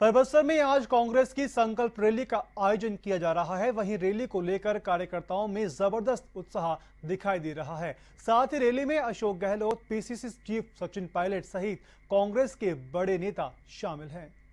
परबसर में आज कांग्रेस की संकल्प रैली का आयोजन किया जा रहा है वहीं रैली को लेकर कार्यकर्ताओं में जबरदस्त उत्साह दिखाई दे रहा है साथ ही रैली में अशोक गहलोत पीसीसी चीफ सचिन पायलट सहित कांग्रेस के बड़े नेता शामिल हैं